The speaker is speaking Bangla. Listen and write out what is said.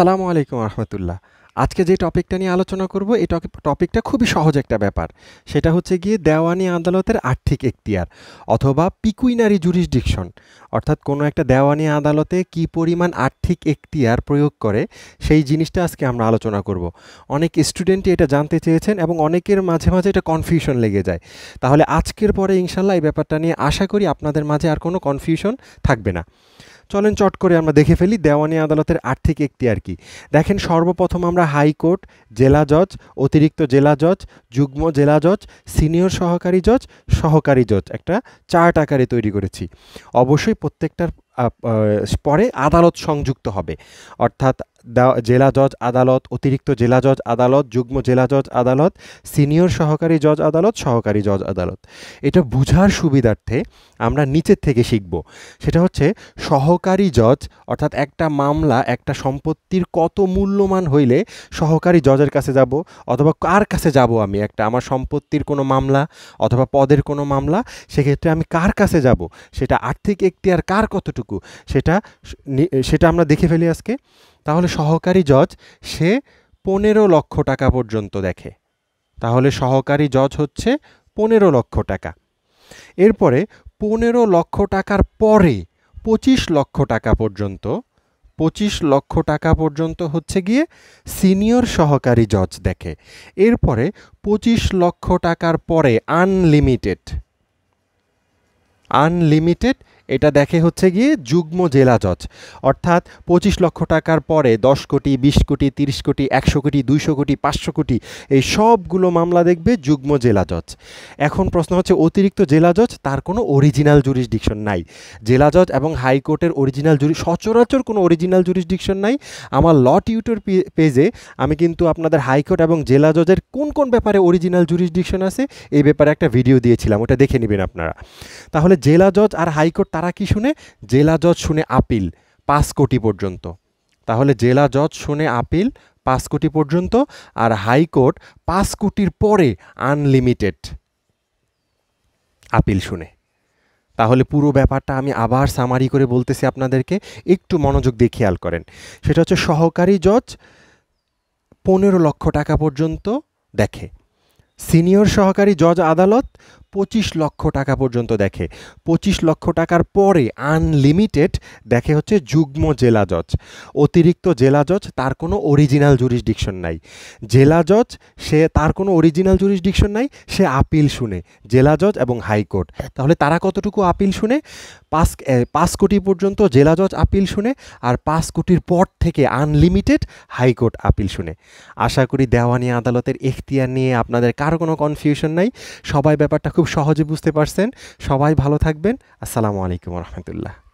আসসালামু আলাইকুম রহমতুল্লাহ আজকে যে টপিকটা নিয়ে আলোচনা করব এই টপিকটা খুবই সহজ একটা ব্যাপার সেটা হচ্ছে গিয়ে দেওয়ানি আদালতের আর্থিক এক্তিয়ার অথবা পিকুইনারি জুরিসডিকশন অর্থাৎ কোনো একটা দেওয়ানি আদালতে কি পরিমাণ আর্থিক এক্তিয়ার প্রয়োগ করে সেই জিনিসটা আজকে আমরা আলোচনা করব অনেক স্টুডেন্টই এটা জানতে চেয়েছেন এবং অনেকের মাঝে মাঝে এটা কনফিউশন লেগে যায় তাহলে আজকের পরে ইনশাল্লাহ এই ব্যাপারটা নিয়ে আশা করি আপনাদের মাঝে আর কোনো কনফিউশন থাকবে না চলেন চট করে আমরা দেখে ফেলি দেওয়ানি আদালতের আর্থিক একটি আর কি দেখেন সর্বপ্রথম আমরা হাইকোর্ট জেলা জজ অতিরিক্ত জেলা জজ যুগ্ম জেলা জজ সিনিয়র সহকারী জজ সহকারী জজ একটা চার্ট আকারে তৈরি করেছি অবশ্যই প্রত্যেকটার পরে আদালত সংযুক্ত হবে অর্থাৎ জেলা জজ আদালত অতিরিক্ত জেলা জজ আদালত যুগ্ম জেলা জজ আদালত সিনিয়র সহকারী জজ আদালত সহকারী জজ আদালত এটা বোঝার সুবিধার্থে আমরা নিচের থেকে শিখব সেটা হচ্ছে সহকারী জজ অর্থাৎ একটা মামলা একটা সম্পত্তির কত মূল্যমান হইলে সহকারী জজের কাছে যাব অথবা কার কাছে যাব আমি একটা আমার সম্পত্তির কোনো মামলা অথবা পদের কোনো মামলা সেক্ষেত্রে আমি কার কাছে যাব সেটা আর্থিক এখতিয়ার কার কত যতটুকু সেটা সেটা আমরা দেখে ফেলি আজকে তাহলে সহকারী জজ সে পনেরো লক্ষ টাকা পর্যন্ত দেখে তাহলে সহকারী জজ হচ্ছে পনেরো লক্ষ টাকা এরপরে পনেরো লক্ষ টাকার পরে পঁচিশ লক্ষ টাকা পর্যন্ত পঁচিশ লক্ষ টাকা পর্যন্ত হচ্ছে গিয়ে সিনিয়র সহকারী জজ দেখে এরপরে পঁচিশ লক্ষ টাকার পরে আনলিমিটেড আনলিমিটেড এটা দেখে হচ্ছে গিয়ে যুগ্ম জেলা জজ অর্থাৎ পঁচিশ লক্ষ টাকার পরে দশ কোটি বিশ কোটি তিরিশ কোটি একশো কোটি দুইশো কোটি পাঁচশো কোটি এই সবগুলো মামলা দেখবে যুগ্ম জেলা জজ এখন প্রশ্ন হচ্ছে অতিরিক্ত জেলা জজ তার কোনো অরিজিনাল জুরিসডিকশন নাই জেলা জজ এবং হাইকোর্টের অরিজিনাল জুরি সচরাচর কোনো অরিজিনাল জুরিসডিকশন নাই আমার ল টিউটর পেজে আমি কিন্তু আপনাদের হাইকোর্ট এবং জেলা জজের কোন কোন ব্যাপারে অরিজিনাল জুরিসডিকশন আছে এই ব্যাপারে একটা ভিডিও দিয়েছিলাম ওটা দেখে নেবেন আপনারা তাহলে জেলা জজ আর হাইকোর্ট তারা কি শুনে জেলা জজ শুনে আপিল পাঁচ কোটি পর্যন্ত তাহলে জেলা জজ শুনে আপিল পাঁচ কোটি পর্যন্ত আর হাইকোর্ট পাঁচ কোটির পরে আনলিমিটেড আপিল শুনে তাহলে পুরো ব্যাপারটা আমি আবার সামারি করে বলতেছি আপনাদেরকে একটু মনোযোগ দিয়ে খেয়াল করেন সেটা হচ্ছে সহকারী জজ পনেরো লক্ষ টাকা পর্যন্ত দেখে সিনিয়র সহকারী জজ আদালত পঁচিশ লক্ষ টাকা পর্যন্ত দেখে পঁচিশ লক্ষ টাকার পরে আনলিমিটেড দেখে হচ্ছে যুগ্ম জেলা জজ অতিরিক্ত জেলা জজ তার কোনো অরিজিনাল জুরিসডিকশন নাই জেলা জজ সে তার কোনো অরিজিনাল জুরিসডিকশন নাই সে আপিল শুনে জেলা জজ এবং হাইকোর্ট তাহলে তারা কতটুকু আপিল শুনে পাঁচ পাঁচ কোটি পর্যন্ত জেলা জজ আপিল শুনে আর পাঁচ কোটির পর থেকে আনলিমিটেড হাইকোর্ট আপিল শুনে আশা করি দেওয়ানি আদালতের এখতিয়ার নিয়ে আপনাদের কারো কোনো কনফিউশন নাই সবাই ব্যাপারটা খুব সহজে বুঝতে পারছেন সবাই ভালো থাকবেন আসসালামু আলাইকুম রহমতুল্লাহ